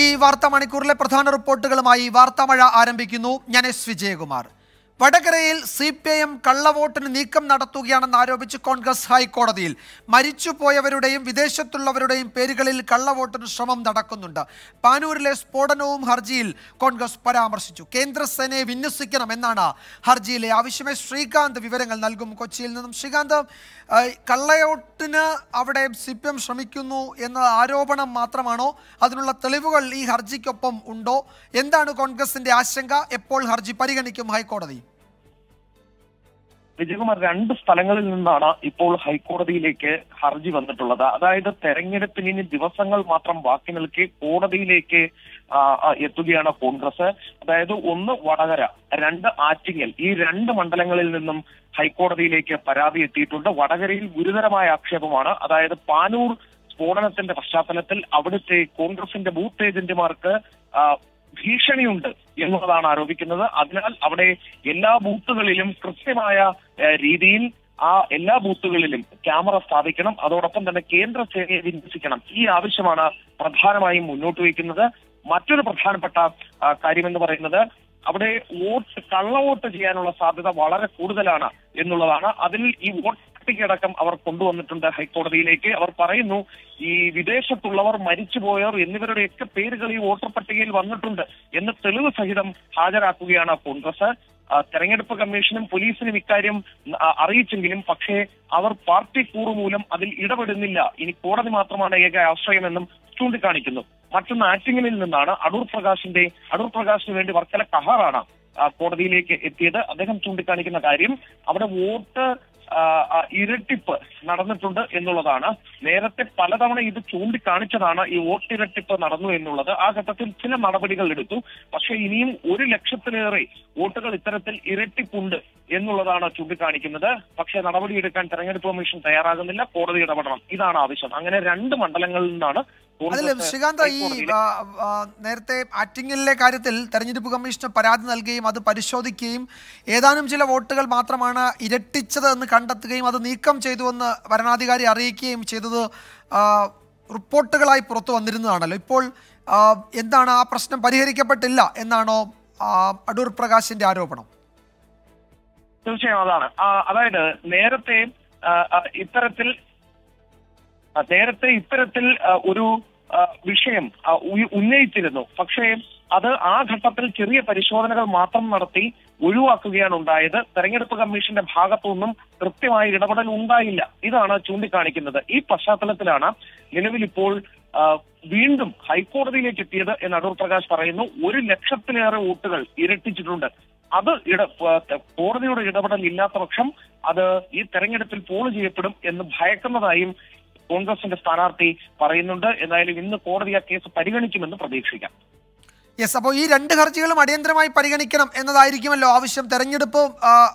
ഈ വാർത്താ മണിക്കൂറിലെ പ്രധാന റിപ്പോർട്ടുകളുമായി വാർത്താമഴ ആരംഭിക്കുന്നു ഞാൻ എസ് വിജയകുമാർ വടകരയിൽ സി പി ഐ എം കള്ളവോട്ടിന് നീക്കം നടത്തുകയാണെന്ന് ആരോപിച്ച് കോൺഗ്രസ് ഹൈക്കോടതിയിൽ മരിച്ചുപോയവരുടെയും വിദേശത്തുള്ളവരുടെയും പേരുകളിൽ കള്ളവോട്ടിന് ശ്രമം നടക്കുന്നുണ്ട് പാനൂരിലെ സ്ഫോടനവും ഹർജിയിൽ കോൺഗ്രസ് പരാമർശിച്ചു കേന്ദ്രസേനയെ വിന്യസിക്കണമെന്നാണ് ഹർജിയിലെ ആവശ്യമേ ശ്രീകാന്ത് വിവരങ്ങൾ നൽകും കൊച്ചിയിൽ നിന്നും ശ്രീകാന്ത് കള്ളവോട്ടിന് അവിടെ സി പി എം ശ്രമിക്കുന്നു എന്ന ആരോപണം മാത്രമാണോ അതിനുള്ള തെളിവുകൾ ഈ ഹർജിക്കൊപ്പം ഉണ്ടോ എന്താണ് കോൺഗ്രസിന്റെ ആശങ്ക എപ്പോൾ ഹർജി പരിഗണിക്കും ഹൈക്കോടതി വിജയകുമാർ രണ്ട് സ്ഥലങ്ങളിൽ നിന്നാണ് ഇപ്പോൾ ഹൈക്കോടതിയിലേക്ക് ഹർജി വന്നിട്ടുള്ളത് അതായത് തെരഞ്ഞെടുപ്പിന് ഇനി ദിവസങ്ങൾ മാത്രം ബാക്കി നിൽക്കി കോടതിയിലേക്ക് എത്തുകയാണ് കോൺഗ്രസ് അതായത് ഒന്ന് വടകര രണ്ട് ആറ്റിങ്ങൽ ഈ രണ്ട് മണ്ഡലങ്ങളിൽ നിന്നും ഹൈക്കോടതിയിലേക്ക് പരാതി എത്തിയിട്ടുണ്ട് വടകരയിൽ ഗുരുതരമായ ആക്ഷേപമാണ് അതായത് പാനൂർ സ്ഫോടനത്തിന്റെ പശ്ചാത്തലത്തിൽ അവിടുത്തെ കോൺഗ്രസിന്റെ ബൂത്ത് ഏജന്റുമാർക്ക് ഭീഷണിയുണ്ട് എന്നുള്ളതാണ് ആരോപിക്കുന്നത് അതിനാൽ അവിടെ എല്ലാ ബൂത്തുകളിലും കൃത്യമായ രീതിയിൽ ആ എല്ലാ ബൂത്തുകളിലും ക്യാമറ സ്ഥാപിക്കണം അതോടൊപ്പം തന്നെ കേന്ദ്ര സേനയെ വിന്യസിക്കണം ഈ ആവശ്യമാണ് പ്രധാനമായും മുന്നോട്ട് വയ്ക്കുന്നത് മറ്റൊരു പ്രധാനപ്പെട്ട കാര്യമെന്ന് പറയുന്നത് അവിടെ വോട്ട് കള്ളവോട്ട് ചെയ്യാനുള്ള സാധ്യത വളരെ കൂടുതലാണ് എന്നുള്ളതാണ് അതിൽ ഈ വോട്ട് പട്ടികടക്കം അവർ കൊണ്ടുവന്നിട്ടുണ്ട് ഹൈക്കോടതിയിലേക്ക് അവർ പറയുന്നു ഈ വിദേശത്തുള്ളവർ മരിച്ചുപോയവർ എന്നിവരുടെയൊക്കെ പേരുകൾ ഈ വോട്ടർ പട്ടികയിൽ വന്നിട്ടുണ്ട് എന്ന് തെളിവ് സഹിതം ഹാജരാക്കുകയാണ് കോൺഗ്രസ് തെരഞ്ഞെടുപ്പ് കമ്മീഷനും പോലീസിനും ഇക്കാര്യം അറിയിച്ചെങ്കിലും പക്ഷേ അവർ പാർട്ടി കൂറുമൂലം അതിൽ ഇടപെടുന്നില്ല ഇനി കോടതി മാത്രമാണ് ഏക ആശ്രയമെന്നും ചൂണ്ടിക്കാണിക്കുന്നു മറ്റൊന്ന് ആറ്റിങ്ങലിൽ നിന്നാണ് അടൂർ പ്രകാശിന്റെ അടൂർ പ്രകാശിന് വേണ്ടി വർക്കല കഹാറാണ് കോടതിയിലേക്ക് എത്തിയത് അദ്ദേഹം ചൂണ്ടിക്കാണിക്കുന്ന കാര്യം അവിടെ വോട്ട് ഇരട്ടിപ്പ് നടന്നിട്ടുണ്ട് എന്നുള്ളതാണ് നേരത്തെ പലതവണ ഇത് ചൂണ്ടിക്കാണിച്ചതാണ് ഈ വോട്ടിരട്ടിപ്പ് നടന്നു എന്നുള്ളത് ആ ഘട്ടത്തിൽ ചില നടപടികൾ എടുത്തു പക്ഷേ ഇനിയും ഒരു ലക്ഷത്തിലേറെ വോട്ടുകൾ ഇത്തരത്തിൽ ഇരട്ടിപ്പുണ്ട് എന്നുള്ളതാണ് ചൂണ്ടിക്കാണിക്കുന്നത് പക്ഷേ നടപടിയെടുക്കാൻ തെരഞ്ഞെടുപ്പ് കമ്മീഷൻ തയ്യാറാകുന്നില്ല കോടതി ഇടപെടണം ഇതാണ് ആവശ്യം അങ്ങനെ രണ്ട് മണ്ഡലങ്ങളിൽ നിന്നാണ് അതിൽ ശ്രീകാന്ത് ഈ നേരത്തെ ആറ്റിങ്ങലിലെ കാര്യത്തിൽ തെരഞ്ഞെടുപ്പ് കമ്മീഷന് പരാതി നൽകുകയും അത് പരിശോധിക്കുകയും ഏതാനും ചില വോട്ടുകൾ മാത്രമാണ് ഇരട്ടിച്ചത് എന്ന് കണ്ടെത്തുകയും അത് നീക്കം ചെയ്തുവെന്ന് വരണാധികാരി അറിയിക്കുകയും ചെയ്തത് റിപ്പോർട്ടുകളായി പുറത്തു വന്നിരുന്നതാണല്ലോ ഇപ്പോൾ എന്താണ് ആ പ്രശ്നം പരിഹരിക്കപ്പെട്ടില്ല എന്നാണോ അടൂർ പ്രകാശിന്റെ ആരോപണം തീർച്ചയായും അതാണ് അതായത് നേരത്തെ ഇത്തരത്തിൽ നേരത്തെ ഇത്തരത്തിൽ ഒരു വിഷയം ഉന്നയിച്ചിരുന്നു പക്ഷേ അത് ആ ഘട്ടത്തിൽ ചെറിയ പരിശോധനകൾ മാത്രം നടത്തി ഒഴിവാക്കുകയാണ് ഉണ്ടായത് തെരഞ്ഞെടുപ്പ് കമ്മീഷന്റെ ഭാഗത്തുനിന്നും കൃത്യമായ ഇടപെടൽ ഉണ്ടായില്ല ഇതാണ് ചൂണ്ടിക്കാണിക്കുന്നത് ഈ പശ്ചാത്തലത്തിലാണ് നിലവിലിപ്പോൾ വീണ്ടും ഹൈക്കോടതിയിലേക്ക് എത്തിയത് എന്ന് അടൂർ പ്രകാശ് പറയുന്നു ഒരു ലക്ഷത്തിലേറെ വോട്ടുകൾ ഇരട്ടിച്ചിട്ടുണ്ട് അത് ഇട കോടതിയുടെ ഇടപെടൽ ഇല്ലാത്ത പക്ഷം അത് ഈ തെരഞ്ഞെടുപ്പിൽ പോൾ ചെയ്യപ്പെടും എന്ന് ഭയക്കുന്നതായും കോൺഗ്രസിന്റെ സ്ഥാനാർത്ഥി പറയുന്നുണ്ട് എന്തായാലും ഇന്ന് കോടതി ആ കേസ് പരിഗണിക്കുമെന്ന് പ്രതീക്ഷിക്കാം യെസ് അപ്പോൾ ഈ രണ്ട് ഹർജികളും അടിയന്തരമായി പരിഗണിക്കണം എന്നതായിരിക്കുമല്ലോ ആവശ്യം തെരഞ്ഞെടുപ്പ്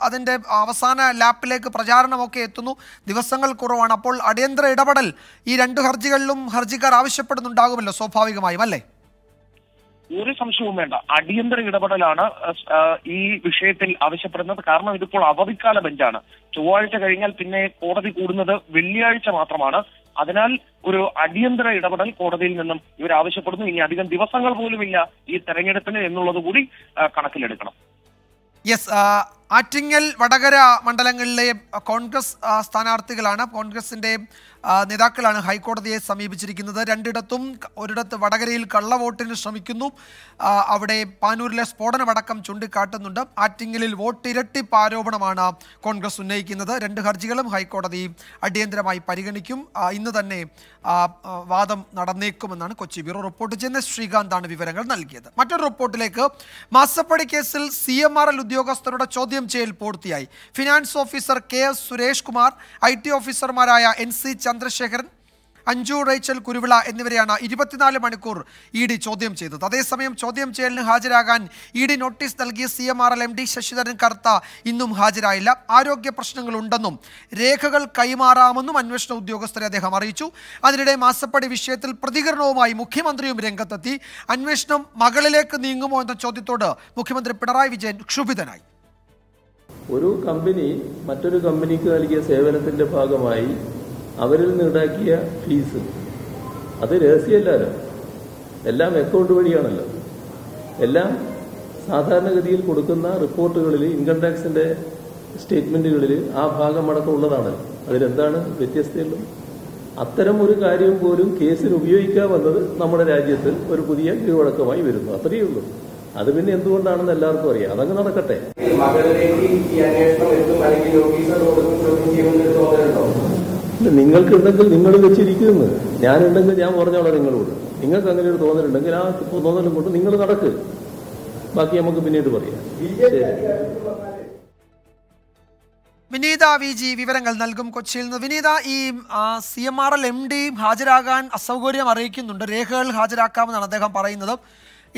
അതിൻ്റെ അവസാന ലാപ്പിലേക്ക് പ്രചാരണമൊക്കെ എത്തുന്നു ദിവസങ്ങൾ കുറവാണ് അപ്പോൾ അടിയന്തര ഇടപെടൽ ഈ രണ്ട് ഹർജികളിലും ഹർജിക്കാർ ആവശ്യപ്പെടുന്നുണ്ടാകുമല്ലോ സ്വാഭാവികമായും അല്ലേ ഒരു സംശയവും വേണ്ട അടിയന്തര ഇടപെടലാണ് ഈ വിഷയത്തിൽ ആവശ്യപ്പെടുന്നത് കാരണം ഇതിപ്പോൾ അവധിക്കാല ബെഞ്ചാണ് ചൊവ്വാഴ്ച കഴിഞ്ഞാൽ പിന്നെ കോടതി കൂടുന്നത് വെള്ളിയാഴ്ച മാത്രമാണ് അതിനാൽ ഒരു അടിയന്തര ഇടപെടൽ കോടതിയിൽ നിന്നും ഇവർ ആവശ്യപ്പെടുന്നു ഇനി അധികം ദിവസങ്ങൾ പോലുമില്ല ഈ തെരഞ്ഞെടുപ്പിന് എന്നുള്ളത് കൂടി കണക്കിലെടുക്കണം യെസ് ആറ്റിങ്ങൽ വടകര മണ്ഡലങ്ങളിലെ കോൺഗ്രസ് സ്ഥാനാർത്ഥികളാണ് കോൺഗ്രസിന്റെ നേതാക്കളാണ് ഹൈക്കോടതിയെ സമീപിച്ചിരിക്കുന്നത് രണ്ടിടത്തും ഒരിടത്ത് വടകരയിൽ കള്ളവോട്ടിന് ശ്രമിക്കുന്നു അവിടെ പാനൂരിലെ സ്ഫോടനമടക്കം ചൂണ്ടിക്കാട്ടുന്നുണ്ട് ആറ്റിങ്ങലിൽ വോട്ട് ആരോപണമാണ് കോൺഗ്രസ് ഉന്നയിക്കുന്നത് രണ്ട് ഹർജികളും ഹൈക്കോടതി അടിയന്തരമായി പരിഗണിക്കും ഇന്ന് തന്നെ വാദം നടന്നേക്കുമെന്നാണ് കൊച്ചി ബ്യൂറോ റിപ്പോർട്ട് ചെയ്യുന്ന ശ്രീകാന്താണ് വിവരങ്ങൾ നൽകിയത് മറ്റൊരു റിപ്പോർട്ടിലേക്ക് മാസപ്പടി കേസിൽ സി എം ആർ എൽ ഉദ്യോഗസ്ഥരുടെ ചോദ്യം ചെയ്യൽ പൂർത്തിയായി finance officer K S Suresh Kumar I T ഓഫീസർമാരായ N C Chandrasekharan Anju Rachel Kuruvila എന്നിവരെയാണ് ഇരുപത്തിനാല് മണിക്കൂർ ഇ ഡി ചോദ്യം ചെയ്തത് അതേസമയം ചോദ്യം ചെയ്യലിന് ഹാജരാകാൻ ഇ ഡി നോട്ടീസ് നൽകിയ C M R L M D Sasidharan Kartha ഇന്നും ഹാജരായില്ല ആരോഗ്യ പ്രശ്നങ്ങളുണ്ടെന്നും രേഖകൾ കൈമാറാമെന്നും അന്വേഷണ ഉദ്യോഗസ്ഥരെ അദ്ദേഹം അറിയിച്ചു അതിനിടെ മാസപ്പടി വിഷയത്തിൽ പ്രതികരണവുമായി മുഖ്യമന്ത്രിയും രംഗത്തെത്തി അന്വേഷണം മകളിലേക്ക് നീങ്ങുമോ എന്ന ചോദ്യത്തോട് മുഖ്യമന്ത്രി പിണറായി വിജയൻ ക്ഷുഭിതനായി ഒരു കമ്പനി മറ്റൊരു കമ്പനിക്ക് നൽകിയ സേവനത്തിന്റെ ഭാഗമായി അവരിൽ നിന്നുണ്ടാക്കിയ ഫീസ് അത് രഹസ്യമല്ലാലോ എല്ലാം അക്കൗണ്ട് വഴിയാണല്ലോ എല്ലാം സാധാരണഗതിയിൽ കൊടുക്കുന്ന റിപ്പോർട്ടുകളിൽ ഇൻകം ടാക്സിന്റെ സ്റ്റേറ്റ്മെന്റുകളിൽ ആ ഭാഗം അടക്കം ഉള്ളതാണല്ലോ അതിലെന്താണ് വ്യത്യസ്തയുള്ളത് അത്തരം ഒരു കാര്യം പോലും കേസിൽ വന്നത് നമ്മുടെ രാജ്യത്ത് ഒരു പുതിയ കീഴ്വഴക്കമായി വരുന്നു അത്രയേ ഉള്ളൂ അത് പിന്നെ എന്തുകൊണ്ടാണെന്ന് എല്ലാവർക്കും അറിയാം അതങ്ങ് നടക്കട്ടെ നിങ്ങൾക്കുണ്ടെങ്കിൽ നിങ്ങൾ വെച്ചിരിക്കുന്നത് ഞാനുണ്ടെങ്കിൽ ഞാൻ പറഞ്ഞോളാം നിങ്ങളോട് നിങ്ങൾക്ക് അങ്ങനെ ഒരു തോന്നലുണ്ടെങ്കിൽ ആ തോന്നലും കൊണ്ട് നിങ്ങൾ നടക്ക് ബാക്കി നമുക്ക് പിന്നീട് പറയാം വിനീത വി ജി വിവരങ്ങൾ നൽകും കൊച്ചിയിൽ നിന്ന് വിനീത ഈ C M R L M D ഹാജരാകാൻ അസൗകര്യം അറിയിക്കുന്നുണ്ട് രേഖകൾ ഹാജരാക്കാമെന്നാണ് അദ്ദേഹം പറയുന്നത്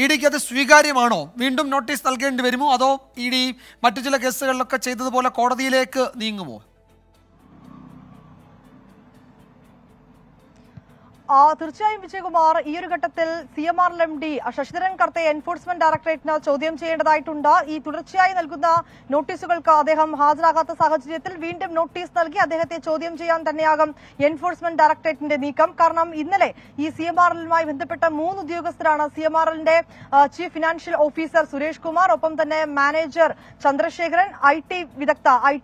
ഇ ഡിക്ക് അത് സ്വീകാര്യമാണോ വീണ്ടും നോട്ടീസ് നൽകേണ്ടി വരുമോ അതോ ഇ ഡി മറ്റു ചില കേസുകളിലൊക്കെ ചെയ്തതുപോലെ കോടതിയിലേക്ക് നീങ്ങുമോ തീർച്ചയായും വിജയകുമാർ ഈ ഒരു ഘട്ടത്തിൽ C M R M D Sasidharan കർത്തെ എൻഫോഴ്സ്മെന്റ് ഡയറക്ടറേറ്റിന് ചോദ്യം ചെയ്യേണ്ടതായിട്ടുണ്ട് ഈ തുടർച്ചയായി നൽകുന്ന നോട്ടീസുകൾക്ക് അദ്ദേഹം ഹാജരാകാത്ത സാഹചര്യത്തിൽ വീണ്ടും നോട്ടീസ് നൽകി അദ്ദേഹത്തെ ചോദ്യം ചെയ്യാൻ തന്നെയാകും എൻഫോഴ്സ്മെന്റ് ഡയറക്ടറേറ്റിന്റെ നീക്കം കാരണം ഇന്നലെ ഈ സി ബന്ധപ്പെട്ട മൂന്ന് ഉദ്യോഗസ്ഥരാണ് C M chief financial officer Suresh Kumar ഒപ്പം തന്നെ മാനേജർ ചന്ദ്രശേഖരൻ ഐ ടി വിദഗ്ധ ഐ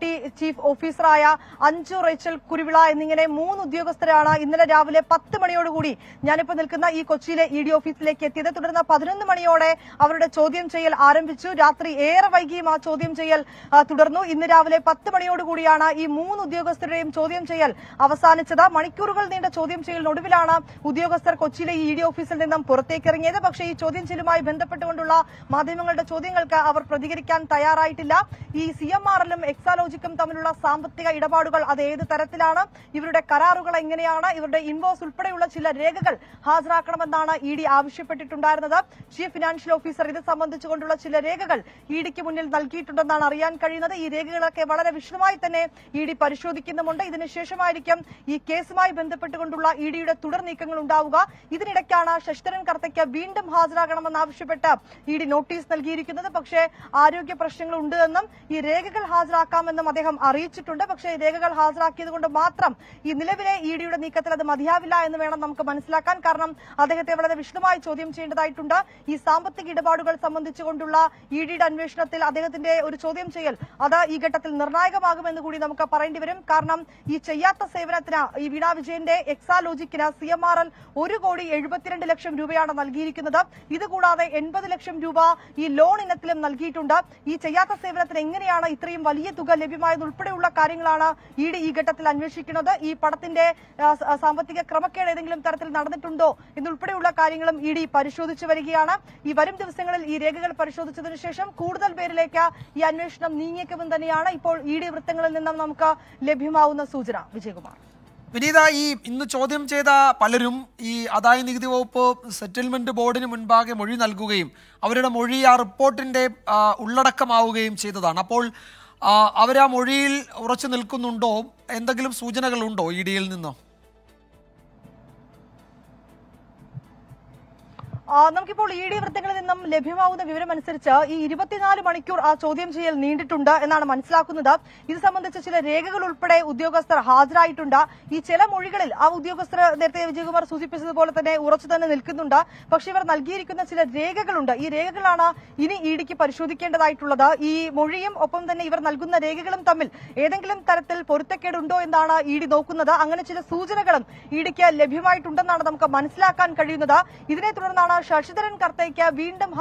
ചീഫ് ഓഫീസറായ അഞ്ജു റേച്ചൽ കുരുവിള എന്നിങ്ങനെ മൂന്ന് ഉദ്യോഗസ്ഥരാണ് ഇന്നലെ രാവിലെ പത്ത് മണി മണിയോടുകൂടി ഞാനിപ്പോ നിൽക്കുന്ന ഈ കൊച്ചിയിലെ ഇ ഡി ഓഫീസിലേക്ക് എത്തിയത് തുടർന്ന് പതിനൊന്ന് മണിയോടെ അവരുടെ ചോദ്യം ചെയ്യൽ ആരംഭിച്ചു രാത്രി ഏറെ വൈകിയും ആ ചോദ്യം ചെയ്യൽ തുടർന്നു ഇന്ന് രാവിലെ പത്ത് മണിയോടുകൂടിയാണ് ഈ മൂന്ന് ഉദ്യോഗസ്ഥരുടെയും ചോദ്യം ചെയ്യൽ അവസാനിച്ചത് മണിക്കൂറുകൾ നീണ്ട ചോദ്യം ചെയ്യലിനൊടുവിലാണ് ഉദ്യോഗസ്ഥർ കൊച്ചിയിലെ ഇ ഡി ഓഫീസിൽ നിന്നും പുറത്തേക്കിറങ്ങിയത് പക്ഷേ ഈ ചോദ്യം ചെയ്യലുമായി ബന്ധപ്പെട്ടുകൊണ്ടുള്ള മാധ്യമങ്ങളുടെ ചോദ്യങ്ങൾക്ക് അവർ പ്രതികരിക്കാൻ തയ്യാറായിട്ടില്ല ഈ സി എം എക്സാലോജിക്കും തമ്മിലുള്ള സാമ്പത്തിക ഇടപാടുകൾ അത് ഏത് തരത്തിലാണ് ഇവരുടെ കരാറുകൾ എങ്ങനെയാണ് ഇവരുടെ ഇൻവോസ് ഉൾപ്പെടെയുള്ള ഉൾപ്പെടെയുള്ള ചില രേഖകൾ ഹാജരാക്കണമെന്നാണ് ഇ ഡി ആവശ്യപ്പെട്ടിട്ടുണ്ടായിരുന്നത് ചീഫ് ഫിനാൻഷ്യൽ ഓഫീസർ ഇത് സംബന്ധിച്ചുകൊണ്ടുള്ള ചില രേഖകൾ ഇ ഡിക്ക് മുന്നിൽ നൽകിയിട്ടുണ്ടെന്നാണ് അറിയാൻ കഴിയുന്നത് ഈ രേഖകളൊക്കെ വളരെ വിശദമായി തന്നെ ഇ ഡി പരിശോധിക്കുന്നുമുണ്ട് ഇതിനുശേഷമായിരിക്കും ഈ കേസുമായി ബന്ധപ്പെട്ടുകൊണ്ടുള്ള ഇ ഡിയുടെ തുടർ നീക്കങ്ങൾ ഉണ്ടാവുക ഇതിനിടയ്ക്കാണ് ശശിധരൻ കർത്തയ്ക്ക് വീണ്ടും ഹാജരാകണമെന്നാവശ്യപ്പെട്ട് ഇ ഡി നോട്ടീസ് നൽകിയിരിക്കുന്നത് പക്ഷേ ആരോഗ്യ പ്രശ്നങ്ങൾ ഉണ്ടെന്നും ഈ രേഖകൾ ഹാജരാക്കാമെന്നും അദ്ദേഹം അറിയിച്ചിട്ടുണ്ട് പക്ഷേ ഈ രേഖകൾ ഹാജരാക്കിയത് മാത്രം ഈ നിലവിലെ ഇ ഡിയുടെ നീക്കത്തിൽ അത് മതിയാവില്ല എന്ന് വേണം എന്നാണ് നമുക്ക് മനസ്സിലാക്കാൻ കാരണം അദ്ദേഹത്തെ വളരെ വിശദമായി ചോദ്യം ചെയ്യേണ്ടതായിട്ടുണ്ട് ഈ സാമ്പത്തിക ഇടപാടുകൾ സംബന്ധിച്ചുകൊണ്ടുള്ള ഇ ഡിയുടെ അന്വേഷണത്തിൽ അദ്ദേഹത്തിന്റെ ഒരു ചോദ്യം ചെയ്യൽ അത് ഈ ഘട്ടത്തിൽ നിർണായകമാകുമെന്ന് കൂടി നമുക്ക് പറയേണ്ടി വരും കാരണം ഈ ചെയ്യാത്ത സേവനത്തിന് ഈ വീണാ വിജയന്റെ എക്സാലോജിക്കിന് സി എം ആർ എൽ ഒരു കോടി എഴുപത്തിരണ്ട് ലക്ഷം രൂപയാണ് നൽകിയിരിക്കുന്നത് ഇതുകൂടാതെ എൺപത് ലക്ഷം രൂപ ഈ ലോൺ ഇനത്തിലും നൽകിയിട്ടുണ്ട് ഈ ചെയ്യാത്ത സേവനത്തിന് എങ്ങനെയാണ് ഇത്രയും വലിയ തുക ഉൾപ്പെടെയുള്ള കാര്യങ്ങളാണ് ഇ ഡി ഈ ഘട്ടത്തിൽ അന്വേഷിക്കുന്നത് ഈ പടത്തിന്റെ സാമ്പത്തിക ക്രമക്കേട് ഏതെങ്കിലും തരത്തിൽ നടന്നിട്ടുണ്ടോ എന്നുൾപ്പെടെയുള്ള കാര്യങ്ങളും ഇ ഡി പരിശോധിച്ചു വരികയാണ് ഈ വരും ദിവസങ്ങളിൽ ഈ രേഖകൾ പരിശോധിച്ചതിനു ശേഷം കൂടുതൽ പേരിലേക്ക് ഈ അന്വേഷണം നീങ്ങിയേക്കുമെന്ന് തന്നെയാണ് ഇപ്പോൾ ഇ ഡി വൃത്തങ്ങളിൽ നിന്നും നമുക്ക് ലഭ്യമാവുന്ന സൂചന വിജയകുമാർ വിനീത ഈ ഇന്ന് ചോദ്യം ചെയ്ത പലരും ഈ ആദായ നികുതി വകുപ്പ് സെറ്റിൽമെന്റ് ബോർഡിന് മുൻപാകെ മൊഴി നൽകുകയും അവരുടെ മൊഴി ആ റിപ്പോർട്ടിന്റെ ഉള്ളടക്കമാവുകയും ചെയ്തതാണ് അപ്പോൾ അവർ ആ മൊഴിയിൽ ഉറച്ചു നിൽക്കുന്നുണ്ടോ എന്തെങ്കിലും സൂചനകളുണ്ടോ ഇ ഡിയിൽ നിന്നോ നമുക്കിപ്പോൾ ഇ ഡി വൃത്തങ്ങളിൽ നിന്നും ലഭ്യമാവുന്ന വിവരം അനുസരിച്ച് ഈ ഇരുപത്തിനാല് മണിക്കൂർ ആ ചോദ്യം ചെയ്യൽ നീണ്ടിട്ടുണ്ട് എന്നാണ് മനസ്സിലാക്കുന്നത് ഇത് സംബന്ധിച്ച് ചില രേഖകൾ ഉൾപ്പെടെ ഉദ്യോഗസ്ഥർ ഹാജരായിട്ടുണ്ട് ഈ ചില മൊഴികളിൽ ആ ഉദ്യോഗസ്ഥർ നേരത്തെ വിജയകുമാർ സൂചിപ്പിച്ചതുപോലെ തന്നെ ഉറച്ചു തന്നെ നിൽക്കുന്നുണ്ട് പക്ഷെ ഇവർ നൽകിയിരിക്കുന്ന ചില രേഖകളുണ്ട് ഈ രേഖകളാണ് ഇനി ഇ ഡിക്ക് പരിശോധിക്കേണ്ടതായിട്ടുള്ളത് ഈ മൊഴിയും ഒപ്പം തന്നെ ഇവർ നൽകുന്ന രേഖകളും തമ്മിൽ ഏതെങ്കിലും തരത്തിൽ പൊരുത്തക്കേടുണ്ടോ എന്നാണ് ഇ ഡി നോക്കുന്നത് അങ്ങനെ ചില സൂചനകളും ഇ ഡിക്ക് ലഭ്യമായിട്ടുണ്ടെന്നാണ് നമുക്ക് മനസ്സിലാക്കാൻ കഴിയുന്നത് ഇതിനെ തുടർന്നാണ് ശശിധരൻ കർത്തയ്ക്ക് വീണ്ടും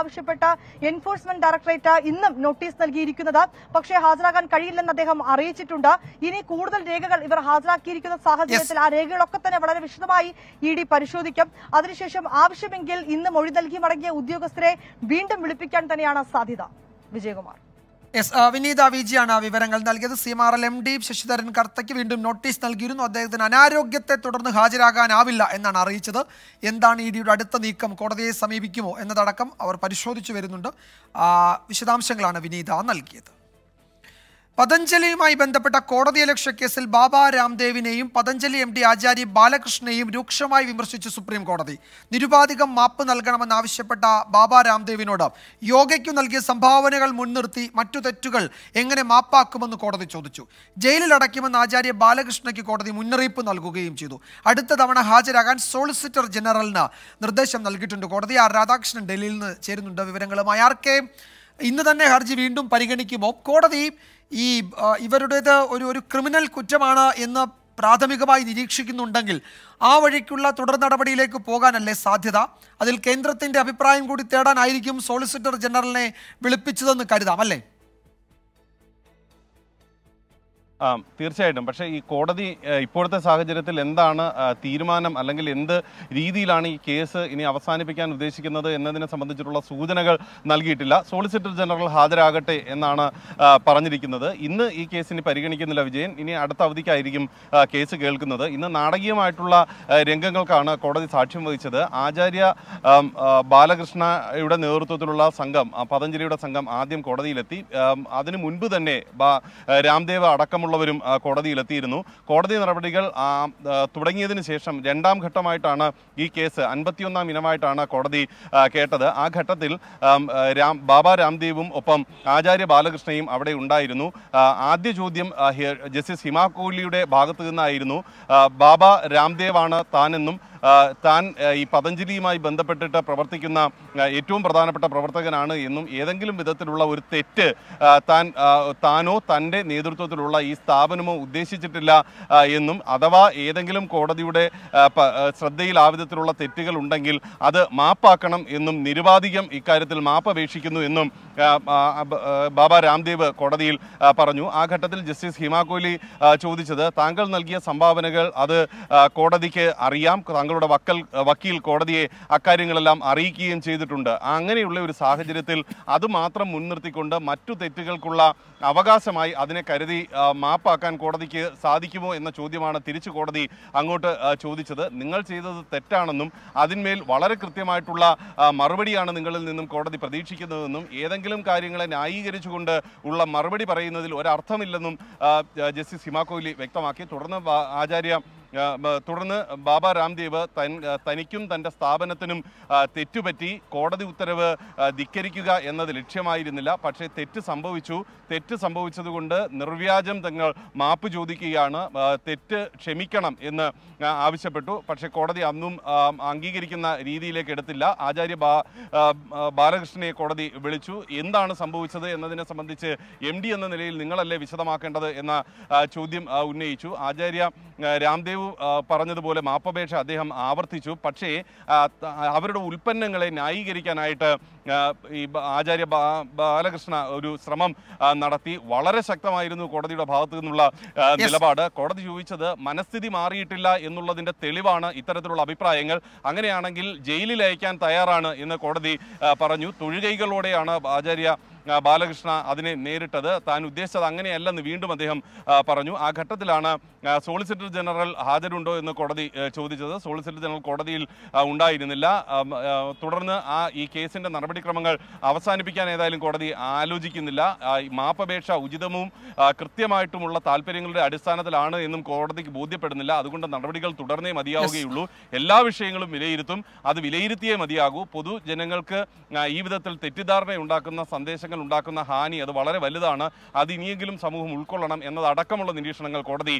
ആവശ്യപ്പെട്ട് എൻഫോഴ്സ്മെന്റ് ഡയറക്ടറേറ്റ് ഇന്നും നോട്ടീസ് നൽകിയിരിക്കുന്നത് പക്ഷേ ഹാജരാകാൻ കഴിയില്ലെന്ന് അദ്ദേഹം അറിയിച്ചിട്ടുണ്ട് ഇനി കൂടുതൽ രേഖകൾ ഇവർ ഹാജരാക്കിയിരിക്കുന്ന സാഹചര്യത്തിൽ ആ രേഖകളൊക്കെ തന്നെ വളരെ വിശദമായി ഇ ഡി പരിശോധിക്കും അതിനുശേഷം ആവശ്യമെങ്കിൽ ഇന്ന് മൊഴി നൽകി മടങ്ങിയ ഉദ്യോഗസ്ഥരെ വീണ്ടും വിളിപ്പിക്കാൻ തന്നെയാണ് സാധ്യത വിജയകുമാർ എസ് വിനീത വിജിയാണ് ആ വിവരങ്ങൾ നൽകിയത് C M R L M D Sasidharan കർത്തയ്ക്ക് വീണ്ടും നോട്ടീസ് നൽകിയിരുന്നു അദ്ദേഹത്തിന് അനാരോഗ്യത്തെ തുടർന്ന് ഹാജരാകാനാവില്ല എന്നാണ് അറിയിച്ചത് എന്താണ് ഇ ഡിയുടെ അടുത്ത നീക്കം കോടതിയെ സമീപിക്കുമോ എന്നതടക്കം അവർ പരിശോധിച്ചു വരുന്നുണ്ട് വിശദാംശങ്ങളാണ് വിനീത നൽകിയത് പതഞ്ജലിയുമായി ബന്ധപ്പെട്ട കോടതിയലക്ഷ്യ കേസിൽ ബാബ രാംദേവിനെയും പതഞ്ജലി എം ഡി ആചാര്യ ബാലകൃഷ്ണനെയും രൂക്ഷമായി വിമർശിച്ചു സുപ്രീം കോടതി നിരുപാധികം മാപ്പ് നൽകണമെന്നാവശ്യപ്പെട്ട ബാബ രാംദേവിനോട് യോഗയ്ക്കു നൽകിയ സംഭാവനകൾ മുൻനിർത്തി മറ്റു തെറ്റുകൾ എങ്ങനെ മാപ്പാക്കുമെന്ന് കോടതി ചോദിച്ചു ജയിലിൽ അടയ്ക്കുമെന്ന് ആചാര്യ ബാലകൃഷ്ണയ്ക്ക് കോടതി മുന്നറിയിപ്പ് നൽകുകയും ചെയ്തു അടുത്ത തവണ ഹാജരാകാൻ സോളിസിറ്റർ ജനറലിന് നിർദ്ദേശം നൽകിയിട്ടുണ്ട് കോടതി ആർ രാധാകൃഷ്ണൻ ഡൽഹിയിൽ നിന്ന് ചേരുന്നുണ്ട് വിവരങ്ങളുമായി ആർ കെ ഇന്ന് തന്നെ ഹർജി വീണ്ടും പരിഗണിക്കുമോ കോടതി ഈ ഇവരുടേത് ഒരു ഒരു ക്രിമിനൽ കുറ്റമാണ് എന്ന് പ്രാഥമികമായി നിരീക്ഷിക്കുന്നുണ്ടെങ്കിൽ ആ വഴിക്കുള്ള തുടർ നടപടിയിലേക്ക് പോകാനല്ലേ സാധ്യത അതിൽ കേന്ദ്രത്തിൻ്റെ അഭിപ്രായം കൂടി തേടാനായിരിക്കും സോളിസിറ്റർ ജനറലിനെ വിളിപ്പിച്ചതെന്ന് കരുതാം അല്ലേ തീർച്ചയായിട്ടും പക്ഷേ ഈ കോടതി ഇപ്പോഴത്തെ സാഹചര്യത്തിൽ എന്താണ് തീരുമാനം അല്ലെങ്കിൽ എന്ത് രീതിയിലാണ് ഈ കേസ് ഇനി അവസാനിപ്പിക്കാൻ ഉദ്ദേശിക്കുന്നത് എന്നതിനെ സംബന്ധിച്ചിട്ടുള്ള സൂചനകൾ നൽകിയിട്ടില്ല സോളിസിറ്റർ ജനറൽ ഹാജരാകട്ടെ എന്നാണ് പറഞ്ഞിരിക്കുന്നത് ഇന്ന് ഈ കേസിന് പരിഗണിക്കുന്നില്ല വിജയൻ ഇനി അടുത്ത അവധിക്കായിരിക്കും കേസ് കേൾക്കുന്നത് ഇന്ന് നാടകീയമായിട്ടുള്ള രംഗങ്ങൾക്കാണ് കോടതി സാക്ഷ്യം വഹിച്ചത് ആചാര്യ ബാലകൃഷ്ണയുടെ നേതൃത്വത്തിലുള്ള സംഘം പതഞ്ജലിയുടെ സംഘം ആദ്യം കോടതിയിലെത്തി അതിനു മുൻപ് തന്നെ രാംദേവ് അടക്കമുള്ള ഉൾപ്പെടെയുള്ളവരും കോടതിയിലെത്തിയിരുന്നു കോടതി നടപടികൾ തുടങ്ങിയതിന് ശേഷം രണ്ടാം ഘട്ടമായിട്ടാണ് ഈ കേസ് അൻപത്തിയൊന്നാം ഇനമായിട്ടാണ് കോടതി കേട്ടത് ആ ഘട്ടത്തിൽ രാം ബാബ രാംദേവും ഒപ്പം ആചാര്യ ബാലകൃഷ്ണയും അവിടെ ഉണ്ടായിരുന്നു ആദ്യ ചോദ്യം ജസ്റ്റിസ് ഹിമാ കോഹ്ലിയുടെ ഭാഗത്തു നിന്നായിരുന്നു ബാബ രാംദേവാണ് താനെന്നും താൻ ഈ പതഞ്ജലിയുമായി ബന്ധപ്പെട്ടിട്ട് പ്രവർത്തിക്കുന്ന ഏറ്റവും പ്രധാനപ്പെട്ട പ്രവർത്തകനാണ് എന്നും ഏതെങ്കിലും വിധത്തിലുള്ള ഒരു തെറ്റ് താൻ താനോ തൻ്റെ നേതൃത്വത്തിലുള്ള ഈ സ്ഥാപനമോ ഉദ്ദേശിച്ചിട്ടില്ല എന്നും അഥവാ ഏതെങ്കിലും കോടതിയുടെ ശ്രദ്ധയിൽ ആ വിധത്തിലുള്ള തെറ്റുകൾ ഉണ്ടെങ്കിൽ അത് മാപ്പാക്കണം എന്നും നിരുപാധികം ഇക്കാര്യത്തിൽ അപേക്ഷിക്കുന്നു എന്നും ബാബ രാംദേവ് കോടതിയിൽ പറഞ്ഞു ആ ഘട്ടത്തിൽ ജസ്റ്റിസ് ഹിമാ കോലി ചോദിച്ചത് താങ്കൾ നൽകിയ സംഭാവനകൾ അത് കോടതിക്ക് അറിയാം താങ്കളുടെ വക്കൽ വക്കീൽ കോടതിയെ അക്കാര്യങ്ങളെല്ലാം അറിയിക്കുകയും ചെയ്തിട്ടുണ്ട് അങ്ങനെയുള്ള ഒരു സാഹചര്യത്തിൽ അത് മാത്രം മുൻനിർത്തിക്കൊണ്ട് മറ്റു തെറ്റുകൾക്കുള്ള അവകാശമായി അതിനെ കരുതി മാപ്പാക്കാൻ കോടതിക്ക് സാധിക്കുമോ എന്ന ചോദ്യമാണ് തിരിച്ചു കോടതി അങ്ങോട്ട് ചോദിച്ചത് നിങ്ങൾ ചെയ്തത് തെറ്റാണെന്നും അതിന്മേൽ വളരെ കൃത്യമായിട്ടുള്ള മറുപടിയാണ് നിങ്ങളിൽ നിന്നും കോടതി പ്രതീക്ഷിക്കുന്നതെന്നും ഏതെങ്കിലും എന്തെങ്കിലും കാര്യങ്ങളെ ന്യായീകരിച്ചുകൊണ്ട് ഉള്ള മറുപടി പറയുന്നതിൽ ഒരർത്ഥമില്ലെന്നും ജസ്റ്റിസ് ഹിമാ കോഹ്ലി വ്യക്തമാക്കി തുടർന്ന് ആചാര്യ തുടർന്ന് ബാബ രാംദേവ് തനിക്കും തൻ്റെ സ്ഥാപനത്തിനും തെറ്റുപറ്റി കോടതി ഉത്തരവ് ധിക്കരിക്കുക എന്നത് ലക്ഷ്യമായിരുന്നില്ല പക്ഷേ തെറ്റ് സംഭവിച്ചു തെറ്റ് സംഭവിച്ചതുകൊണ്ട് നിർവ്യാജം തങ്ങൾ മാപ്പ് ചോദിക്കുകയാണ് തെറ്റ് ക്ഷമിക്കണം എന്ന് ആവശ്യപ്പെട്ടു പക്ഷേ കോടതി അന്നും അംഗീകരിക്കുന്ന രീതിയിലേക്ക് എടുത്തില്ല ആചാര്യ ബാ ബാലകൃഷ്ണനെ കോടതി വിളിച്ചു എന്താണ് സംഭവിച്ചത് എന്നതിനെ സംബന്ധിച്ച് എം എന്ന നിലയിൽ നിങ്ങളല്ലേ വിശദമാക്കേണ്ടത് എന്ന ചോദ്യം ഉന്നയിച്ചു ആചാര്യ രാംദേവ് പറഞ്ഞതുപോലെ മാപ്പപേക്ഷ അദ്ദേഹം ആവർത്തിച്ചു പക്ഷേ അവരുടെ ഉൽപ്പന്നങ്ങളെ ന്യായീകരിക്കാനായിട്ട് ഈ ആചാര്യ ബാലകൃഷ്ണ ഒരു ശ്രമം നടത്തി വളരെ ശക്തമായിരുന്നു കോടതിയുടെ ഭാഗത്തു നിന്നുള്ള നിലപാട് കോടതി ചോദിച്ചത് മനസ്ഥിതി മാറിയിട്ടില്ല എന്നുള്ളതിന്റെ തെളിവാണ് ഇത്തരത്തിലുള്ള അഭിപ്രായങ്ങൾ അങ്ങനെയാണെങ്കിൽ ജയിലിൽ അയക്കാൻ തയ്യാറാണ് എന്ന് കോടതി പറഞ്ഞു തൊഴുകൈകളോടെയാണ് ആചാര്യ ബാലകൃഷ്ണ അതിനെ നേരിട്ടത് താൻ ഉദ്ദേശിച്ചത് അങ്ങനെയല്ലെന്ന് വീണ്ടും അദ്ദേഹം പറഞ്ഞു ആ ഘട്ടത്തിലാണ് സോളിസിറ്റർ ജനറൽ ഹാജരുണ്ടോ എന്ന് കോടതി ചോദിച്ചത് സോളിസിറ്റർ ജനറൽ കോടതിയിൽ ഉണ്ടായിരുന്നില്ല തുടർന്ന് ആ ഈ കേസിൻ്റെ നടപടിക്രമങ്ങൾ അവസാനിപ്പിക്കാൻ ഏതായാലും കോടതി ആലോചിക്കുന്നില്ല മാപ്പപേക്ഷ ഉചിതവും കൃത്യമായിട്ടുമുള്ള താല്പര്യങ്ങളുടെ അടിസ്ഥാനത്തിലാണ് എന്നും കോടതിക്ക് ബോധ്യപ്പെടുന്നില്ല അതുകൊണ്ട് നടപടികൾ തുടർന്നേ മതിയാവുകയുള്ളൂ എല്ലാ വിഷയങ്ങളും വിലയിരുത്തും അത് വിലയിരുത്തിയേ മതിയാകൂ പൊതുജനങ്ങൾക്ക് ഈ വിധത്തിൽ തെറ്റിദ്ധാരണ ഉണ്ടാക്കുന്ന സന്ദേശങ്ങൾ തീർത്ഥാടകർ ഉണ്ടാക്കുന്ന ഹാനി അത് വളരെ വലുതാണ് അത് ഇനിയെങ്കിലും സമൂഹം ഉൾക്കൊള്ളണം എന്നതടക്കമുള്ള നിരീക്ഷണങ്ങൾ കോടതി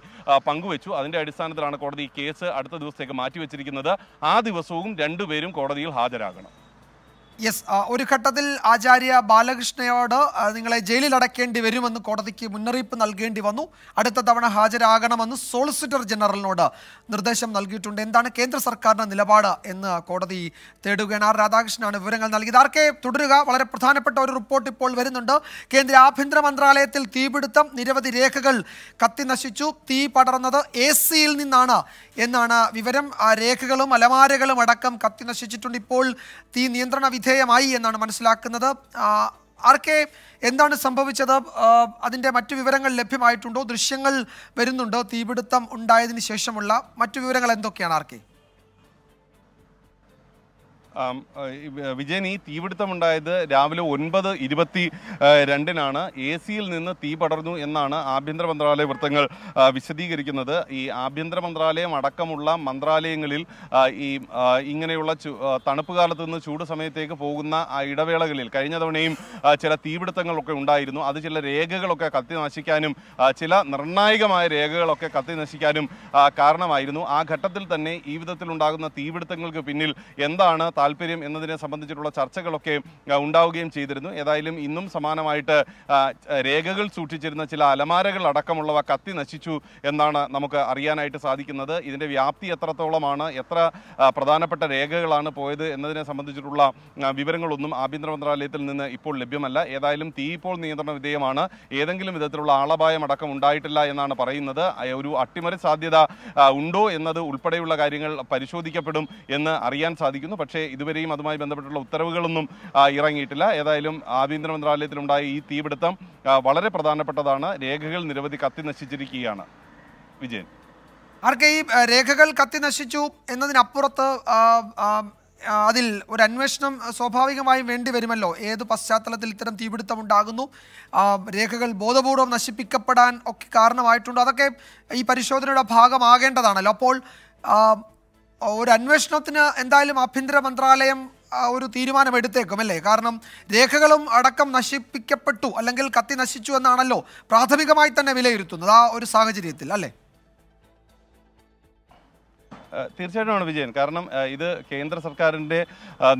പങ്കുവച്ചു അതിന്റെ അടിസ്ഥാനത്തിലാണ് കോടതി കേസ് അടുത്ത ദിവസത്തേക്ക് മാറ്റിവെച്ചിരിക്കുന്നത് ആ ദിവസവും രണ്ടുപേരും കോടതിയിൽ ഹാജരാകണം യെസ് ഒരു ഘട്ടത്തിൽ ആചാര്യ ബാലകൃഷ്ണയോട് നിങ്ങളെ ജയിലിൽ അടക്കേണ്ടി വരുമെന്ന് കോടതിക്ക് മുന്നറിയിപ്പ് നൽകേണ്ടി വന്നു അടുത്ത തവണ ഹാജരാകണമെന്ന് സോളിസിറ്റർ ജനറലിനോട് നിർദ്ദേശം നൽകിയിട്ടുണ്ട് എന്താണ് കേന്ദ്ര സർക്കാരിൻ്റെ നിലപാട് എന്ന് കോടതി തേടുകയാണ് ആർ രാധാകൃഷ്ണനാണ് വിവരങ്ങൾ നൽകിയത് ആർക്കെ തുടരുക വളരെ പ്രധാനപ്പെട്ട ഒരു റിപ്പോർട്ട് ഇപ്പോൾ വരുന്നുണ്ട് കേന്ദ്ര ആഭ്യന്തര മന്ത്രാലയത്തിൽ തീപിടുത്തം നിരവധി രേഖകൾ കത്തി നശിച്ചു തീ പടർന്നത് എ സിയിൽ നിന്നാണ് എന്നാണ് വിവരം രേഖകളും അലമാരകളും അടക്കം കത്തി നശിച്ചിട്ടുണ്ട് ഇപ്പോൾ തീ നിയന്ത്രണ വിധേയമായി എന്നാണ് മനസ്സിലാക്കുന്നത് ആർക്കെ എന്താണ് സംഭവിച്ചത് അതിൻ്റെ മറ്റു വിവരങ്ങൾ ലഭ്യമായിട്ടുണ്ടോ ദൃശ്യങ്ങൾ വരുന്നുണ്ടോ തീപിടുത്തം ഉണ്ടായതിന് ശേഷമുള്ള മറ്റു വിവരങ്ങൾ എന്തൊക്കെയാണ് ആർക്കെ വിജയൻ ഈ തീപിടുത്തമുണ്ടായത് രാവിലെ ഒൻപത് ഇരുപത്തി രണ്ടിനാണ് എ സിയിൽ നിന്ന് തീ പടർന്നു എന്നാണ് ആഭ്യന്തര മന്ത്രാലയ വൃത്തങ്ങൾ വിശദീകരിക്കുന്നത് ഈ ആഭ്യന്തര മന്ത്രാലയം അടക്കമുള്ള മന്ത്രാലയങ്ങളിൽ ഈ ഇങ്ങനെയുള്ള തണുപ്പ് കാലത്ത് നിന്ന് ചൂട് സമയത്തേക്ക് പോകുന്ന ഇടവേളകളിൽ കഴിഞ്ഞ തവണയും ചില തീപിടുത്തങ്ങളൊക്കെ ഉണ്ടായിരുന്നു അത് ചില രേഖകളൊക്കെ കത്തി നശിക്കാനും ചില നിർണായകമായ രേഖകളൊക്കെ കത്തി നശിക്കാനും കാരണമായിരുന്നു ആ ഘട്ടത്തിൽ തന്നെ ഈ വിധത്തിലുണ്ടാകുന്ന തീപിടുത്തങ്ങൾക്ക് പിന്നിൽ എന്താണ് താല്പര്യം എന്നതിനെ സംബന്ധിച്ചിട്ടുള്ള ചർച്ചകളൊക്കെ ഉണ്ടാവുകയും ചെയ്തിരുന്നു ഏതായാലും ഇന്നും സമാനമായിട്ട് രേഖകൾ സൂക്ഷിച്ചിരുന്ന ചില അലമാരകൾ അടക്കമുള്ളവ കത്തി നശിച്ചു എന്നാണ് നമുക്ക് അറിയാനായിട്ട് സാധിക്കുന്നത് ഇതിൻ്റെ വ്യാപ്തി എത്രത്തോളമാണ് എത്ര പ്രധാനപ്പെട്ട രേഖകളാണ് പോയത് എന്നതിനെ സംബന്ധിച്ചിട്ടുള്ള വിവരങ്ങളൊന്നും ആഭ്യന്തര മന്ത്രാലയത്തിൽ നിന്ന് ഇപ്പോൾ ലഭ്യമല്ല ഏതായാലും തീ ഇപ്പോൾ നിയന്ത്രണ വിധേയമാണ് ഏതെങ്കിലും വിധത്തിലുള്ള ആളപായം അടക്കം ഉണ്ടായിട്ടില്ല എന്നാണ് പറയുന്നത് ഒരു അട്ടിമറി സാധ്യത ഉണ്ടോ എന്നത് ഉൾപ്പെടെയുള്ള കാര്യങ്ങൾ പരിശോധിക്കപ്പെടും എന്ന് അറിയാൻ സാധിക്കുന്നു പക്ഷേ ഇതുവരെയും അതുമായി ബന്ധപ്പെട്ടുള്ള ഉത്തരവുകളൊന്നും ഇറങ്ങിയിട്ടില്ല ഏതായാലും ആഭ്യന്തര മന്ത്രാലയത്തിലുണ്ടായ ഈ തീപിടുത്തം വളരെ പ്രധാനപ്പെട്ടതാണ് രേഖകൾ നിരവധി കത്തി നശിച്ചിരിക്കുകയാണ് വിജയൻ ആർക്കെ ഈ രേഖകൾ കത്തി നശിച്ചു എന്നതിനപ്പുറത്ത് അതിൽ ഒരു അന്വേഷണം സ്വാഭാവികമായും വേണ്ടി വരുമല്ലോ ഏത് പശ്ചാത്തലത്തിൽ ഇത്തരം തീപിടുത്തം ഉണ്ടാകുന്നു രേഖകൾ ബോധപൂർവം നശിപ്പിക്കപ്പെടാൻ ഒക്കെ കാരണമായിട്ടുണ്ട് അതൊക്കെ ഈ പരിശോധനയുടെ ഭാഗമാകേണ്ടതാണല്ലോ അപ്പോൾ ഒരു അന്വേഷണത്തിന് എന്തായാലും ആഭ്യന്തര മന്ത്രാലയം ഒരു തീരുമാനമെടുത്തേക്കും അല്ലേ കാരണം രേഖകളും അടക്കം നശിപ്പിക്കപ്പെട്ടു അല്ലെങ്കിൽ കത്തി നശിച്ചു എന്നാണല്ലോ പ്രാഥമികമായി തന്നെ വിലയിരുത്തുന്നത് ആ ഒരു സാഹചര്യത്തിൽ അല്ലേ തീർച്ചയായിട്ടുമാണ് വിജയൻ കാരണം ഇത് കേന്ദ്ര സർക്കാരിൻ്റെ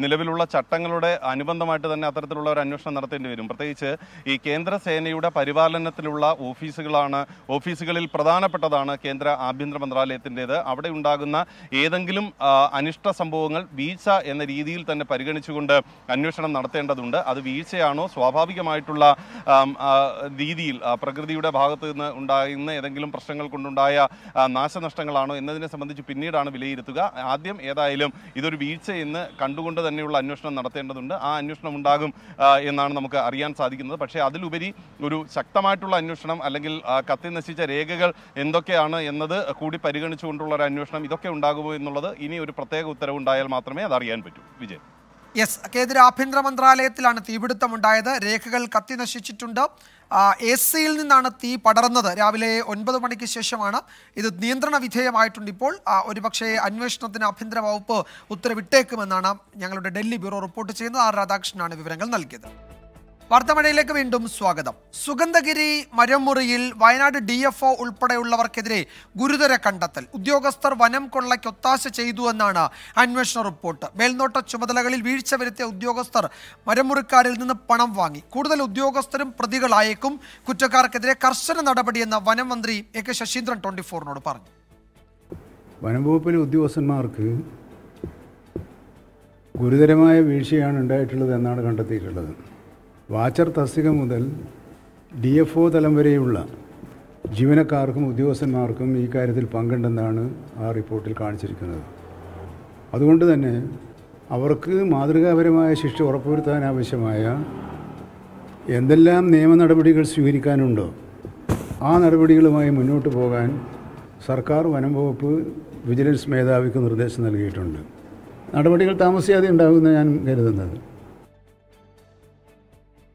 നിലവിലുള്ള ചട്ടങ്ങളുടെ അനുബന്ധമായിട്ട് തന്നെ അത്തരത്തിലുള്ള ഒരു അന്വേഷണം നടത്തേണ്ടി വരും പ്രത്യേകിച്ച് ഈ കേന്ദ്ര സേനയുടെ പരിപാലനത്തിലുള്ള ഓഫീസുകളാണ് ഓഫീസുകളിൽ പ്രധാനപ്പെട്ടതാണ് കേന്ദ്ര ആഭ്യന്തര മന്ത്രാലയത്തിൻ്റേത് അവിടെ ഉണ്ടാകുന്ന ഏതെങ്കിലും അനിഷ്ട സംഭവങ്ങൾ വീഴ്ച എന്ന രീതിയിൽ തന്നെ പരിഗണിച്ചുകൊണ്ട് അന്വേഷണം നടത്തേണ്ടതുണ്ട് അത് വീഴ്ചയാണോ സ്വാഭാവികമായിട്ടുള്ള രീതിയിൽ പ്രകൃതിയുടെ ഭാഗത്തു നിന്ന് ഉണ്ടാകുന്ന ഏതെങ്കിലും പ്രശ്നങ്ങൾ കൊണ്ടുണ്ടായ നാശനഷ്ടങ്ങളാണോ എന്നതിനെ സംബന്ധിച്ച് പിന്നീട് ആണ് വിലയിരുത്തുക ആദ്യം ഏതായാലും ഇതൊരു വീഴ്ച എന്ന് കണ്ടുകൊണ്ട് തന്നെയുള്ള അന്വേഷണം നടത്തേണ്ടതുണ്ട് ആ അന്വേഷണം ഉണ്ടാകും എന്നാണ് നമുക്ക് അറിയാൻ സാധിക്കുന്നത് പക്ഷേ അതിലുപരി ഒരു ശക്തമായിട്ടുള്ള അന്വേഷണം അല്ലെങ്കിൽ കത്തി നശിച്ച രേഖകൾ എന്തൊക്കെയാണ് എന്നത് കൂടി പരിഗണിച്ചുകൊണ്ടുള്ള ഒരു അന്വേഷണം ഇതൊക്കെ ഉണ്ടാകുമോ എന്നുള്ളത് ഇനി ഒരു പ്രത്യേക ഉത്തരവുണ്ടായാൽ മാത്രമേ അത് അറിയാൻ പറ്റൂ വിജയ് യെസ് കേന്ദ്ര ആഭ്യന്തര മന്ത്രാലയത്തിലാണ് തീപിടുത്തമുണ്ടായത് രേഖകൾ കത്തി നശിച്ചിട്ടുണ്ട് എ സിയിൽ നിന്നാണ് തീ പടർന്നത് രാവിലെ ഒൻപത് മണിക്ക് ശേഷമാണ് ഇത് നിയന്ത്രണ വിധേയമായിട്ടുണ്ട് ഇപ്പോൾ ഒരുപക്ഷെ അന്വേഷണത്തിന് ആഭ്യന്തര വകുപ്പ് ഉത്തരവിട്ടേക്കുമെന്നാണ് ഞങ്ങളുടെ ഡൽഹി ബ്യൂറോ റിപ്പോർട്ട് ചെയ്യുന്നത് ആർ രാധാകൃഷ്ണനാണ് വിവരങ്ങൾ നൽകിയത് വാർത്തമഴയിലേക്ക് വീണ്ടും സ്വാഗതം സുഗന്ധഗിരി മരമുറിയിൽ വയനാട് ഡി എഫ് ഒ ഉൾപ്പെടെയുള്ളവർക്കെതിരെ ഗുരുതര കണ്ടെത്തൽ ഉദ്യോഗസ്ഥർ വനം കൊള്ളയ്ക്ക് ഒത്താശ ചെയ്തു എന്നാണ് അന്വേഷണ റിപ്പോർട്ട് മേൽനോട്ട ചുമതലകളിൽ വീഴ്ച വരുത്തിയ ഉദ്യോഗസ്ഥർ മരമുറിക്കാരിൽ നിന്ന് പണം വാങ്ങി കൂടുതൽ ഉദ്യോഗസ്ഥരും പ്രതികളായേക്കും കുറ്റക്കാർക്കെതിരെ കർശന നടപടിയെന്ന് വനം മന്ത്രി എ കെ ശശീന്ദ്രൻ ട്വന്റി ഫോറിനോട് പറഞ്ഞു വനംവകുപ്പിലെ ഉദ്യോഗസ്ഥന്മാർക്ക് ഗുരുതരമായ വീഴ്ചയാണ് ഉണ്ടായിട്ടുള്ളത് എന്നാണ് കണ്ടെത്തിയിട്ടുള്ളത് വാച്ചർ തസ്തിക മുതൽ ഡി എഫ് ഒ തലം വരെയുള്ള ജീവനക്കാർക്കും ഉദ്യോഗസ്ഥന്മാർക്കും ഈ കാര്യത്തിൽ പങ്കുണ്ടെന്നാണ് ആ റിപ്പോർട്ടിൽ കാണിച്ചിരിക്കുന്നത് അതുകൊണ്ട് തന്നെ അവർക്ക് മാതൃകാപരമായ ശിക്ഷ ഉറപ്പുവരുത്താൻ ആവശ്യമായ എന്തെല്ലാം നിയമ നടപടികൾ സ്വീകരിക്കാനുണ്ടോ ആ നടപടികളുമായി മുന്നോട്ട് പോകാൻ സർക്കാർ വനം വകുപ്പ് വിജിലൻസ് മേധാവിക്ക് നിർദ്ദേശം നൽകിയിട്ടുണ്ട് നടപടികൾ താമസിയാതെ ഉണ്ടാകുമെന്ന് ഞാൻ കരുതുന്നത്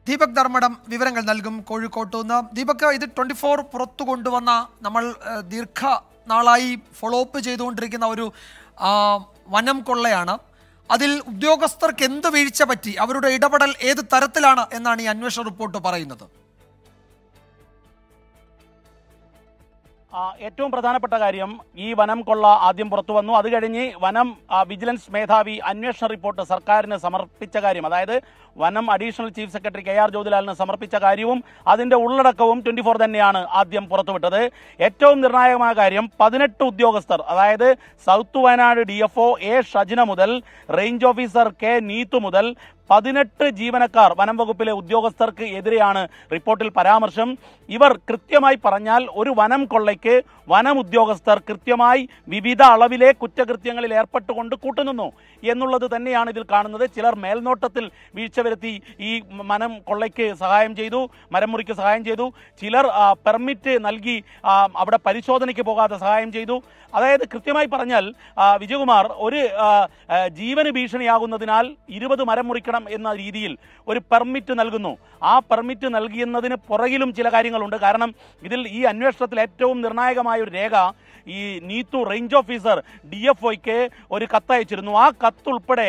ദീപക് ധർമ്മടം വിവരങ്ങൾ നൽകും കോഴിക്കോട്ട് നിന്ന് ദീപക് ഇത് ട്വൻറ്റി ഫോർ പുറത്തു കൊണ്ടുവന്ന നമ്മൾ ദീർഘ നാളായി ഫോളോ അപ്പ് ചെയ്തുകൊണ്ടിരിക്കുന്ന ഒരു വനം കൊള്ളയാണ് അതിൽ ഉദ്യോഗസ്ഥർക്ക് എന്ത് വീഴ്ച പറ്റി അവരുടെ ഇടപെടൽ ഏത് തരത്തിലാണ് എന്നാണ് ഈ അന്വേഷണ റിപ്പോർട്ട് പറയുന്നത് ഏറ്റവും പ്രധാനപ്പെട്ട കാര്യം ഈ വനം കൊള്ള ആദ്യം പുറത്തു വന്നു അത് കഴിഞ്ഞ് വനം വിജിലൻസ് മേധാവി അന്വേഷണ റിപ്പോർട്ട് സർക്കാരിന് സമർപ്പിച്ച കാര്യം അതായത് വനം additional chief secretary K R ജ്യോതിലാലിന് സമർപ്പിച്ച കാര്യവും അതിന്റെ ഉള്ളടക്കവും ട്വന്റി ഫോർ തന്നെയാണ് ആദ്യം പുറത്തുവിട്ടത് ഏറ്റവും നിർണായകമായ കാര്യം പതിനെട്ട് ഉദ്യോഗസ്ഥർ അതായത് south Wayanad D F A Shajina മുതൽ റേഞ്ച് ഓഫീസർ കെ നീത്തു മുതൽ പതിനെട്ട് ജീവനക്കാർ വനം വകുപ്പിലെ ഉദ്യോഗസ്ഥർക്ക് എതിരെയാണ് റിപ്പോർട്ടിൽ പരാമർശം ഇവർ കൃത്യമായി പറഞ്ഞാൽ ഒരു വനം കൊള്ളയ്ക്ക് വനം ഉദ്യോഗസ്ഥർ കൃത്യമായി വിവിധ അളവിലെ കുറ്റകൃത്യങ്ങളിൽ ഏർപ്പെട്ടുകൊണ്ട് കൂട്ടുനിന്നു എന്നുള്ളത് തന്നെയാണ് ഇതിൽ കാണുന്നത് ചിലർ മേൽനോട്ടത്തിൽ വീഴ്ച വരുത്തി ഈ വനം കൊള്ളയ്ക്ക് സഹായം ചെയ്തു മരമുറിക്ക് സഹായം ചെയ്തു ചിലർ പെർമിറ്റ് നൽകി അവിടെ പരിശോധനയ്ക്ക് പോകാതെ സഹായം ചെയ്തു അതായത് കൃത്യമായി പറഞ്ഞാൽ വിജയകുമാർ ഒരു ജീവന് ഭീഷണിയാകുന്നതിനാൽ ഇരുപത് മരം മുറിക്കണം വേണം എന്ന രീതിയിൽ ഒരു പെർമിറ്റ് നൽകുന്നു ആ പെർമിറ്റ് നൽകിയെന്നതിന് പുറകിലും ചില കാര്യങ്ങളുണ്ട് കാരണം ഇതിൽ ഈ അന്വേഷണത്തിൽ ഏറ്റവും നിർണായകമായ ഒരു രേഖ ഈ Neethu range officer D F ഒയ്ക്ക് ഒരു കത്തയച്ചിരുന്നു ആ കത്തുൾപ്പെടെ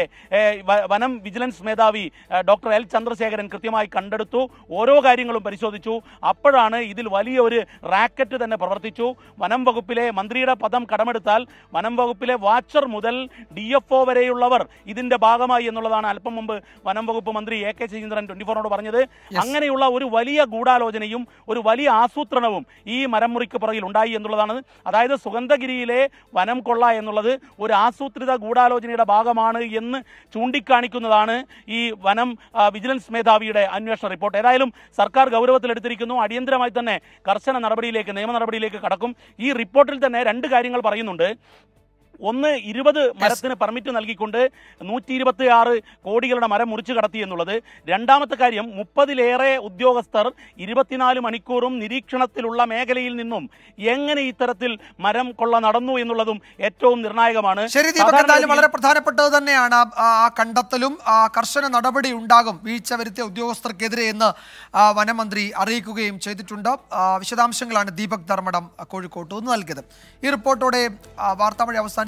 വനം വിജിലൻസ് മേധാവി ഡോക്ടർ എൽ ചന്ദ്രശേഖരൻ കൃത്യമായി കണ്ടെടുത്തു ഓരോ കാര്യങ്ങളും പരിശോധിച്ചു അപ്പോഴാണ് ഇതിൽ വലിയ ഒരു റാക്കറ്റ് തന്നെ പ്രവർത്തിച്ചു വനം വകുപ്പിലെ മന്ത്രിയുടെ പദം കടമെടുത്താൽ വനം വകുപ്പിലെ വാച്ചർ മുതൽ ഡി എഫ് ഒ വരെയുള്ളവർ ഇതിൻ്റെ ഭാഗമായി എന്നുള്ളതാണ് അല്പം മുമ്പ് വനം വകുപ്പ് മന്ത്രി എ കെ ശശീന്ദ്രൻ ട്വന്റി ഫോറിനോട് പറഞ്ഞത് അങ്ങനെയുള്ള ഒരു വലിയ ഗൂഢാലോചനയും ഒരു വലിയ ആസൂത്രണവും ഈ മരമുറിക്ക് പുറകിൽ ഉണ്ടായി എന്നുള്ളതാണ് അതായത് സുഗന്ധഗിരിയിലെ വനം കൊള്ള എന്നുള്ളത് ഒരു ആസൂത്രിത ഗൂഢാലോചനയുടെ ഭാഗമാണ് എന്ന് ചൂണ്ടിക്കാണിക്കുന്നതാണ് ഈ വനം വിജിലൻസ് മേധാവിയുടെ അന്വേഷണ റിപ്പോർട്ട് ഏതായാലും സർക്കാർ ഗൗരവത്തിലെടുത്തിരിക്കുന്നു അടിയന്തരമായി തന്നെ കർശന നടപടിയിലേക്ക് നിയമ നടപടിയിലേക്ക് കടക്കും ഈ റിപ്പോർട്ടിൽ തന്നെ രണ്ട് കാര്യങ്ങൾ പറയുന്നുണ്ട് ഒന്ന് ഇരുപത് മരത്തിന് പെർമിറ്റ് നൽകിക്കൊണ്ട് നൂറ്റി ഇരുപത്തി ആറ് കോടികളുടെ മരം മുറിച്ചു കടത്തി എന്നുള്ളത് രണ്ടാമത്തെ കാര്യം മുപ്പതിലേറെ ഉദ്യോഗസ്ഥർ ഇരുപത്തിനാല് മണിക്കൂറും നിരീക്ഷണത്തിലുള്ള മേഖലയിൽ നിന്നും എങ്ങനെ ഇത്തരത്തിൽ മരം കൊള്ള നടന്നു എന്നുള്ളതും ഏറ്റവും നിർണായകമാണ് വളരെ പ്രധാനപ്പെട്ടത് തന്നെയാണ് ആ കണ്ടെത്തലും കർശന നടപടി ഉണ്ടാകും വീഴ്ച വരുത്തിയ ഉദ്യോഗസ്ഥർക്കെതിരെ എന്ന് വനമന്ത്രി അറിയിക്കുകയും ചെയ്തിട്ടുണ്ട് വിശദാംശങ്ങളാണ് ദീപക് ധർമ്മടം കോഴിക്കോട്ട് നിന്ന് നൽകിയത് ഈ റിപ്പോർട്ടോടെ വാർത്താമഴ അവസാനം